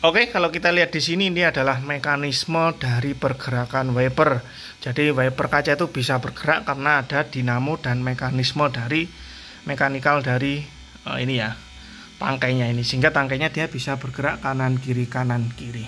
Oke, kalau kita lihat di sini ini adalah mekanisme dari pergerakan wiper. Jadi wiper kaca itu bisa bergerak karena ada dinamo dan mekanisme dari mekanikal dari uh, ini ya tangkainya ini sehingga tangkainya dia bisa bergerak kanan kiri kanan kiri.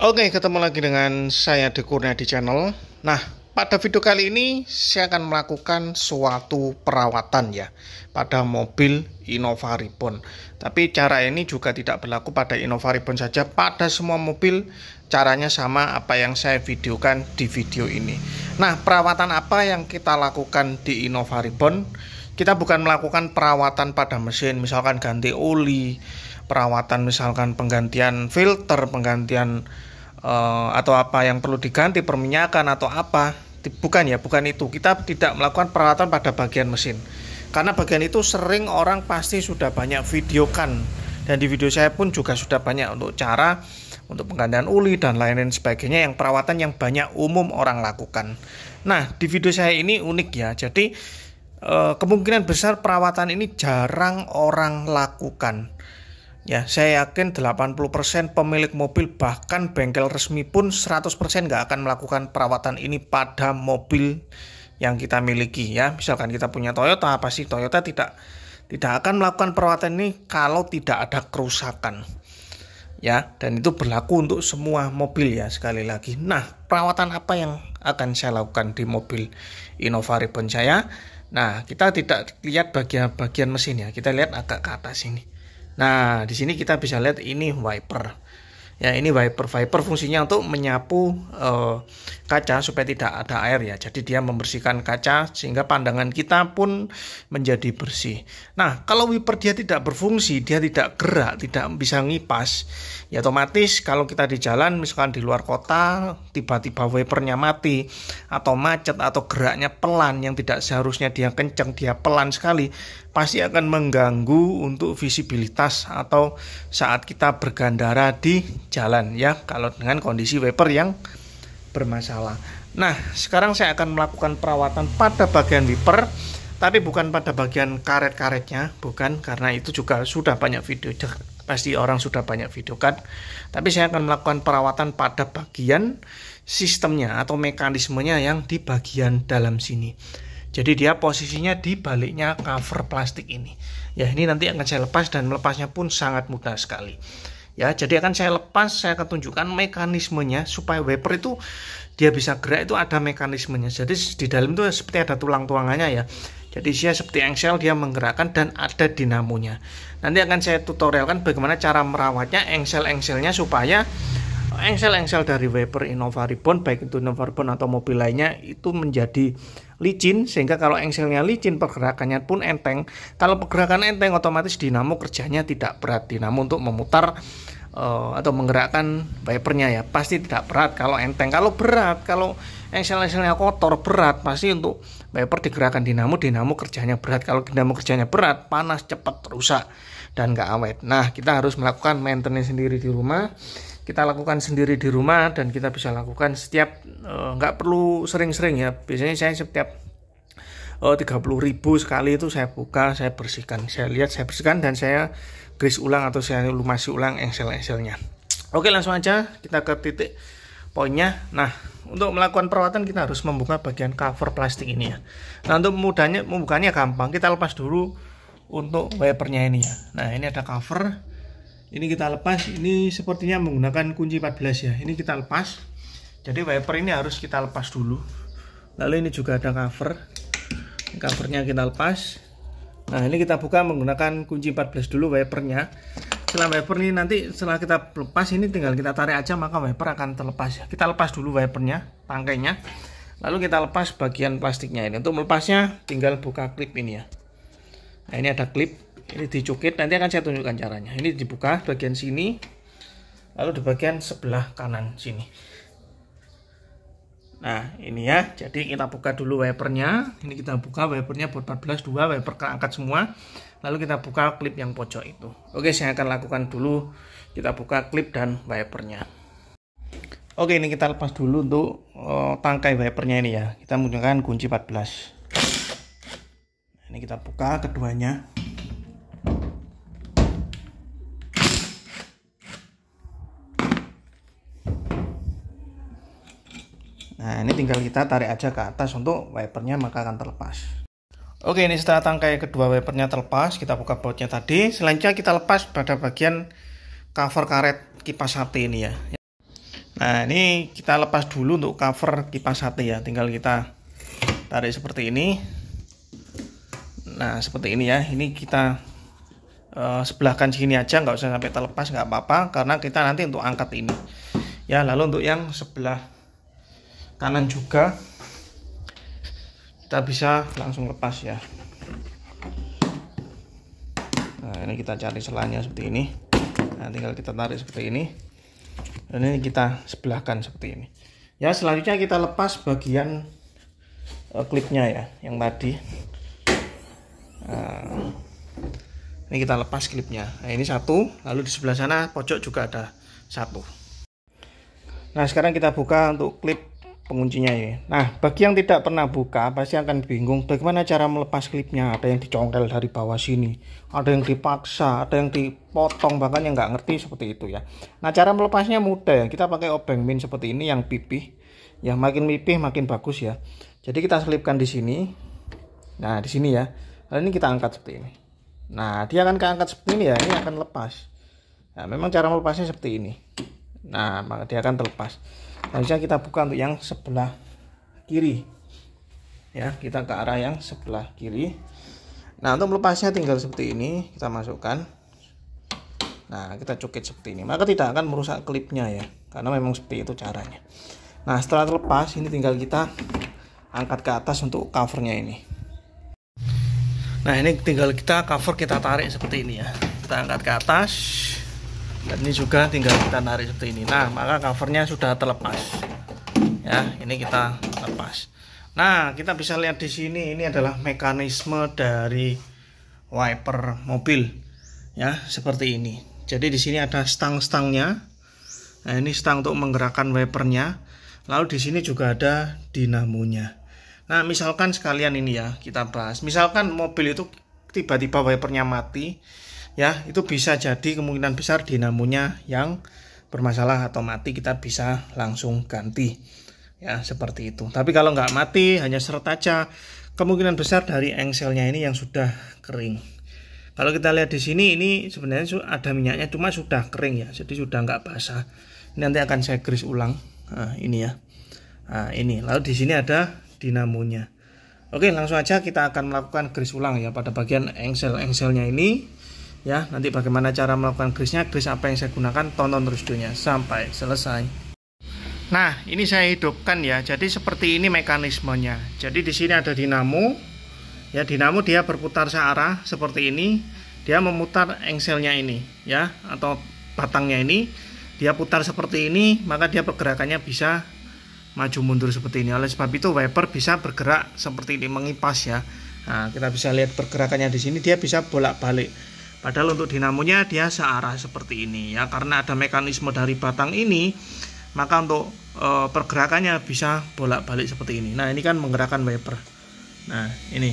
Oke, ketemu lagi dengan saya Dekurnya di channel. Nah, pada video kali ini saya akan melakukan suatu perawatan ya pada mobil Innova Ribbon. Tapi cara ini juga tidak berlaku pada Innova Ribbon saja, pada semua mobil caranya sama apa yang saya videokan di video ini. Nah, perawatan apa yang kita lakukan di Innova Ribbon? Kita bukan melakukan perawatan pada mesin, misalkan ganti oli, perawatan misalkan penggantian filter, penggantian eh, atau apa yang perlu diganti perminyakan atau apa bukan ya bukan itu kita tidak melakukan perawatan pada bagian mesin karena bagian itu sering orang pasti sudah banyak videokan dan di video saya pun juga sudah banyak untuk cara untuk penggantian uli dan lain-lain sebagainya yang perawatan yang banyak umum orang lakukan. Nah, di video saya ini unik ya. Jadi eh, kemungkinan besar perawatan ini jarang orang lakukan. Ya, saya yakin 80% pemilik mobil bahkan bengkel resmi pun 100% nggak akan melakukan perawatan ini pada mobil yang kita miliki ya. Misalkan kita punya Toyota, apa sih Toyota tidak tidak akan melakukan perawatan ini kalau tidak ada kerusakan. Ya, dan itu berlaku untuk semua mobil ya sekali lagi. Nah, perawatan apa yang akan saya lakukan di mobil Innova Ribbon saya? Nah, kita tidak lihat bagian-bagian mesin ya. Kita lihat agak ke atas ini Nah, di sini kita bisa lihat ini wiper. Ya, ini wiper. Wiper fungsinya untuk menyapu eh, kaca supaya tidak ada air ya. Jadi dia membersihkan kaca sehingga pandangan kita pun menjadi bersih. Nah, kalau wiper dia tidak berfungsi, dia tidak gerak, tidak bisa ngipas, ya otomatis kalau kita di jalan misalkan di luar kota tiba-tiba wipernya mati atau macet atau geraknya pelan yang tidak seharusnya dia kencang, dia pelan sekali, pasti akan mengganggu untuk visibilitas atau saat kita bergandara di jalan ya kalau dengan kondisi wiper yang bermasalah. Nah, sekarang saya akan melakukan perawatan pada bagian wiper tapi bukan pada bagian karet-karetnya, bukan karena itu juga sudah banyak video pasti orang sudah banyak video kan. Tapi saya akan melakukan perawatan pada bagian sistemnya atau mekanismenya yang di bagian dalam sini. Jadi dia posisinya di baliknya cover plastik ini. Ya, ini nanti akan saya lepas dan melepasnya pun sangat mudah sekali. Ya, jadi akan saya lepas, saya akan tunjukkan mekanismenya supaya wiper itu dia bisa gerak itu ada mekanismenya. Jadi di dalam itu seperti ada tulang-tulangannya ya. Jadi dia seperti engsel dia menggerakkan dan ada dinamonya. Nanti akan saya tutorialkan bagaimana cara merawatnya engsel-engselnya supaya engsel-engsel dari wiper ribbon baik itu innova ribbon atau mobil lainnya itu menjadi licin sehingga kalau engselnya licin pergerakannya pun enteng kalau pergerakan enteng otomatis dinamo kerjanya tidak berat dinamo untuk memutar uh, atau menggerakkan wipernya ya pasti tidak berat kalau enteng kalau berat kalau engsel-engselnya kotor berat pasti untuk wiper digerakkan dinamo dinamo kerjanya berat kalau dinamo kerjanya berat panas cepat rusak dan nggak awet nah kita harus melakukan maintenance sendiri di rumah kita lakukan sendiri di rumah dan kita bisa lakukan setiap eh, nggak perlu sering-sering ya biasanya saya setiap eh, tiga puluh ribu sekali itu saya buka saya bersihkan saya lihat saya bersihkan dan saya grease ulang atau saya lumasi ulang engsel-engselnya oke langsung aja kita ke titik poinnya nah untuk melakukan perawatan kita harus membuka bagian cover plastik ini ya nah untuk mudahnya membukanya gampang kita lepas dulu untuk wipernya ini ya nah ini ada cover ini kita lepas ini sepertinya menggunakan kunci 14 ya ini kita lepas jadi wiper ini harus kita lepas dulu lalu ini juga ada cover covernya kita lepas nah ini kita buka menggunakan kunci 14 dulu wipernya setelah wiper ini nanti setelah kita lepas ini tinggal kita tarik aja maka wiper akan terlepas ya kita lepas dulu wipernya tangkainya lalu kita lepas bagian plastiknya ini untuk melepasnya tinggal buka klip ini ya nah ini ada klip ini dicukit nanti akan saya tunjukkan caranya ini dibuka bagian sini lalu di bagian sebelah kanan sini nah ini ya jadi kita buka dulu wipernya ini kita buka wipernya buat 14 2 wiper keangkat semua lalu kita buka klip yang pojok itu oke saya akan lakukan dulu kita buka klip dan wipernya oke ini kita lepas dulu untuk oh, tangkai wipernya ini ya kita menggunakan kunci 14 ini kita buka keduanya Nah ini tinggal kita tarik aja ke atas untuk wipernya maka akan terlepas. Oke ini setelah tangkai kedua wipernya terlepas kita buka bautnya tadi. Selanjutnya kita lepas pada bagian cover karet kipas sate ini ya. Nah ini kita lepas dulu untuk cover kipas sate ya. Tinggal kita tarik seperti ini. Nah seperti ini ya. Ini kita uh, sebelahkan sini aja nggak usah sampai terlepas nggak apa-apa karena kita nanti untuk angkat ini. Ya lalu untuk yang sebelah kanan juga kita bisa langsung lepas ya nah ini kita cari selanya seperti ini nah tinggal kita tarik seperti ini dan ini kita sebelahkan seperti ini ya selanjutnya kita lepas bagian uh, klipnya ya yang tadi nah, ini kita lepas klipnya nah, ini satu lalu di sebelah sana pojok juga ada satu nah sekarang kita buka untuk klip penguncinya ya. Nah, bagi yang tidak pernah buka pasti akan bingung bagaimana cara melepas klipnya. Ada yang dicongkel dari bawah sini, ada yang dipaksa, ada yang dipotong bahkan yang nggak ngerti seperti itu ya. Nah, cara melepasnya mudah ya. Kita pakai obeng min seperti ini yang pipih. Yang makin pipih makin bagus ya. Jadi kita selipkan di sini. Nah, di sini ya. Lalu ini kita angkat seperti ini. Nah, dia akan keangkat seperti ini ya. Ini akan lepas. Nah, memang cara melepasnya seperti ini. Nah, maka dia akan terlepas harusnya kita buka untuk yang sebelah kiri ya kita ke arah yang sebelah kiri nah untuk melepasnya tinggal seperti ini kita masukkan nah kita cukit seperti ini maka tidak akan merusak klipnya ya karena memang seperti itu caranya nah setelah terlepas ini tinggal kita angkat ke atas untuk covernya ini nah ini tinggal kita cover kita tarik seperti ini ya kita angkat ke atas dan ini juga tinggal kita narik seperti ini nah maka covernya sudah terlepas ya ini kita lepas nah kita bisa lihat di sini ini adalah mekanisme dari wiper mobil ya seperti ini jadi di sini ada stang-stangnya nah ini stang untuk menggerakkan wipernya lalu di sini juga ada dinamonya nah misalkan sekalian ini ya kita bahas misalkan mobil itu tiba-tiba wipernya mati ya itu bisa jadi kemungkinan besar dinamonya yang bermasalah atau mati kita bisa langsung ganti ya seperti itu tapi kalau nggak mati hanya sertaca kemungkinan besar dari engselnya ini yang sudah kering kalau kita lihat di sini ini sebenarnya ada minyaknya cuma sudah kering ya jadi sudah nggak basah ini nanti akan saya gris ulang nah, ini ya nah, ini lalu di sini ada dinamonya oke langsung aja kita akan melakukan gris ulang ya pada bagian engsel engselnya ini ya nanti bagaimana cara melakukan grisnya gris apa yang saya gunakan tonton terus dunia sampai selesai nah ini saya hidupkan ya jadi seperti ini mekanismenya jadi di sini ada dinamo ya dinamo dia berputar searah seperti ini dia memutar engselnya ini ya atau batangnya ini dia putar seperti ini maka dia pergerakannya bisa maju mundur seperti ini oleh sebab itu wiper bisa bergerak seperti ini mengipas ya nah, kita bisa lihat pergerakannya di sini dia bisa bolak balik Padahal untuk dinamonya dia searah seperti ini ya karena ada mekanisme dari batang ini maka untuk e, pergerakannya bisa bolak-balik seperti ini. Nah, ini kan menggerakkan wiper. Nah, ini.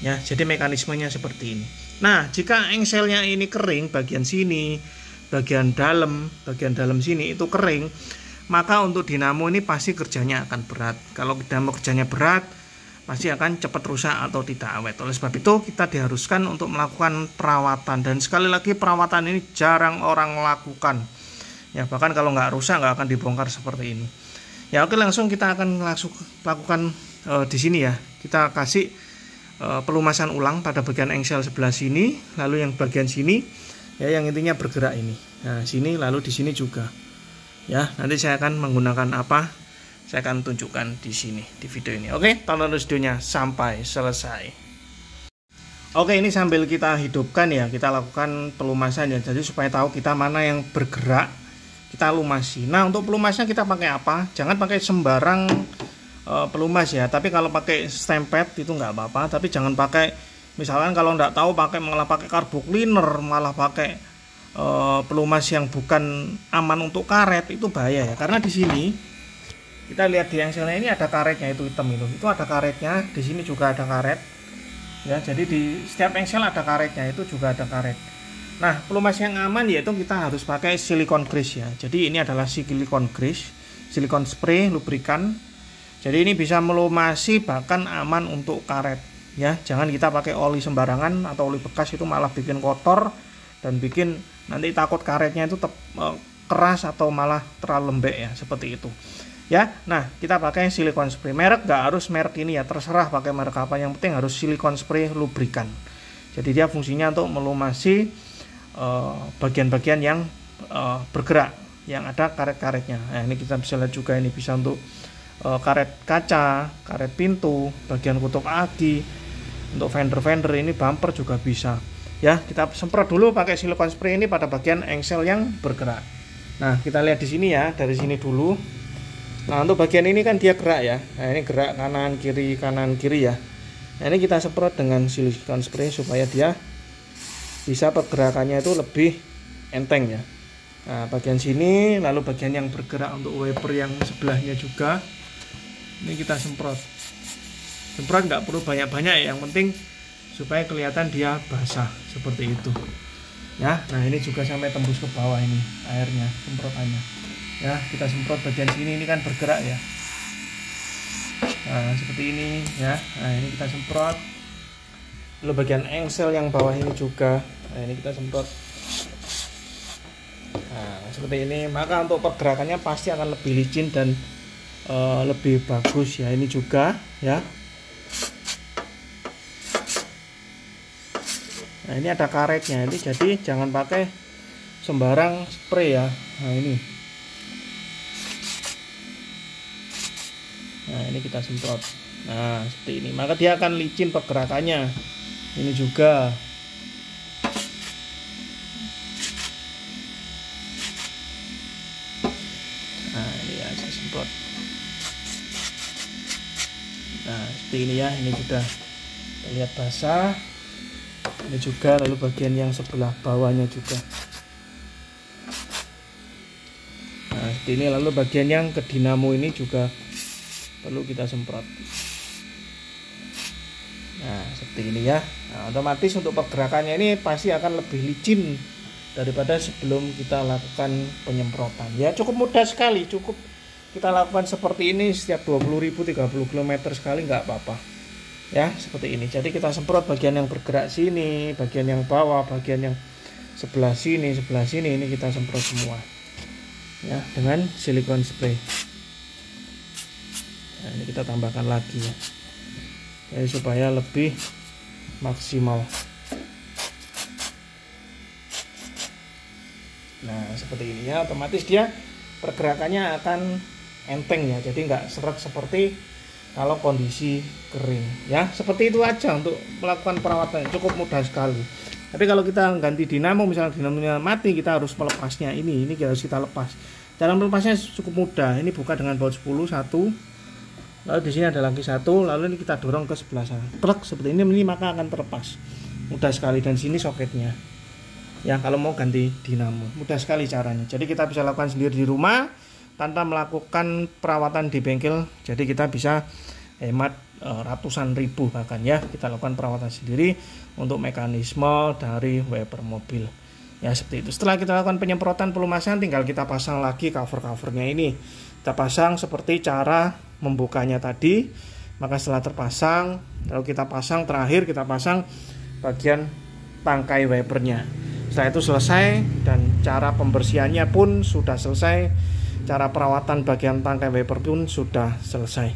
Ya, jadi mekanismenya seperti ini. Nah, jika engselnya ini kering bagian sini, bagian dalam, bagian dalam sini itu kering, maka untuk dinamo ini pasti kerjanya akan berat. Kalau dinamo kerjanya berat, pasti akan cepat rusak atau tidak awet. Oleh sebab itu kita diharuskan untuk melakukan perawatan dan sekali lagi perawatan ini jarang orang lakukan. Ya bahkan kalau nggak rusak nggak akan dibongkar seperti ini. Ya oke langsung kita akan langsung lakukan e, di sini ya. Kita kasih e, pelumasan ulang pada bagian engsel sebelah sini, lalu yang bagian sini ya yang intinya bergerak ini. Nah sini lalu di sini juga. Ya nanti saya akan menggunakan apa saya akan tunjukkan di sini di video ini oke tonton terus videonya sampai selesai Oke ini sambil kita hidupkan ya kita lakukan pelumasan ya jadi supaya tahu kita mana yang bergerak kita lumasi nah untuk pelumasnya kita pakai apa jangan pakai sembarang e, pelumas ya tapi kalau pakai stempet itu nggak apa-apa tapi jangan pakai misalkan kalau nggak tahu pakai malah pakai karbu cleaner malah pakai e, pelumas yang bukan aman untuk karet itu bahaya ya karena di sini kita lihat di engselnya ini ada karetnya itu hitam itu itu ada karetnya di sini juga ada karet ya jadi di setiap engsel ada karetnya itu juga ada karet nah pelumas yang aman yaitu kita harus pakai silikon grease ya jadi ini adalah silikon grease silikon spray lubrikan jadi ini bisa melumasi bahkan aman untuk karet ya jangan kita pakai oli sembarangan atau oli bekas itu malah bikin kotor dan bikin nanti takut karetnya itu eh, keras atau malah terlalu lembek ya seperti itu ya nah kita pakai silikon spray merek gak harus merek ini ya terserah pakai merek apa yang penting harus silikon spray lubrikan jadi dia fungsinya untuk melumasi eh, bagian-bagian uh, yang uh, bergerak yang ada karet-karetnya nah, ini kita bisa lihat juga ini bisa untuk uh, karet kaca karet pintu bagian kutub aki untuk fender-fender ini bumper juga bisa ya kita semprot dulu pakai silikon spray ini pada bagian engsel yang bergerak nah kita lihat di sini ya dari sini dulu Nah untuk bagian ini kan dia gerak ya Nah ini gerak kanan kiri kanan kiri ya Nah ini kita semprot dengan silikon spray supaya dia bisa pergerakannya itu lebih enteng ya Nah bagian sini lalu bagian yang bergerak untuk wiper yang sebelahnya juga Ini kita semprot Semprot nggak perlu banyak-banyak ya yang penting supaya kelihatan dia basah seperti itu ya nah ini juga sampai tembus ke bawah ini airnya semprotannya ya kita semprot bagian sini ini kan bergerak ya nah seperti ini ya nah ini kita semprot lalu bagian engsel yang bawah ini juga nah ini kita semprot nah seperti ini maka untuk pergerakannya pasti akan lebih licin dan uh, lebih bagus ya ini juga ya Nah ini ada karetnya ini jadi jangan pakai sembarang spray ya. Nah ini ini kita semprot nah seperti ini maka dia akan licin pergerakannya ini juga nah ini ya saya semprot nah seperti ini ya ini sudah terlihat basah ini juga lalu bagian yang sebelah bawahnya juga nah seperti ini lalu bagian yang ke dinamo ini juga perlu kita semprot nah seperti ini ya nah, otomatis untuk pergerakannya ini pasti akan lebih licin daripada sebelum kita lakukan penyemprotan ya cukup mudah sekali cukup kita lakukan seperti ini setiap 20.000 30 km sekali nggak apa-apa ya seperti ini jadi kita semprot bagian yang bergerak sini bagian yang bawah bagian yang sebelah sini sebelah sini ini kita semprot semua ya dengan silikon spray ini kita tambahkan lagi ya Jadi, eh, supaya lebih maksimal nah seperti ini ya otomatis dia pergerakannya akan enteng ya jadi nggak seret seperti kalau kondisi kering ya seperti itu aja untuk melakukan perawatan cukup mudah sekali tapi kalau kita ganti dinamo misalnya dinamonya mati kita harus melepasnya ini ini harus kita lepas cara melepasnya cukup mudah ini buka dengan baut 10 1 lalu di sini ada lagi satu lalu ini kita dorong ke sebelah sana truk seperti ini ini maka akan terlepas mudah sekali dan sini soketnya ya kalau mau ganti dinamo mudah sekali caranya jadi kita bisa lakukan sendiri di rumah tanpa melakukan perawatan di bengkel jadi kita bisa hemat eh, ratusan ribu bahkan ya kita lakukan perawatan sendiri untuk mekanisme dari wiper mobil ya seperti itu setelah kita lakukan penyemprotan pelumasan tinggal kita pasang lagi cover covernya ini kita pasang seperti cara membukanya tadi maka setelah terpasang lalu kita pasang terakhir kita pasang bagian tangkai wipernya setelah itu selesai dan cara pembersihannya pun sudah selesai cara perawatan bagian tangkai wiper pun sudah selesai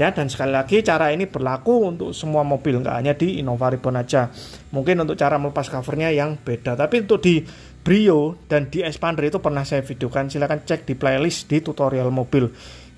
ya dan sekali lagi cara ini berlaku untuk semua mobil nggak hanya di Innova Ribbon aja mungkin untuk cara melepas covernya yang beda tapi untuk di Brio dan di Expander itu pernah saya videokan silahkan cek di playlist di tutorial mobil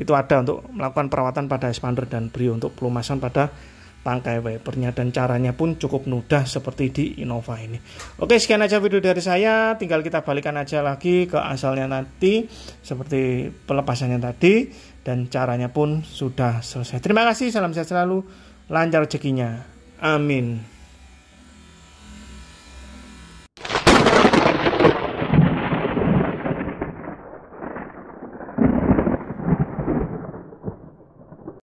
itu ada untuk melakukan perawatan pada expander dan brio untuk pelumasan pada tangkai wipernya dan caranya pun cukup mudah seperti di Innova ini. Oke sekian aja video dari saya, tinggal kita balikan aja lagi ke asalnya nanti seperti pelepasannya tadi dan caranya pun sudah selesai. Terima kasih, salam sehat selalu, lancar rezekinya. Amin.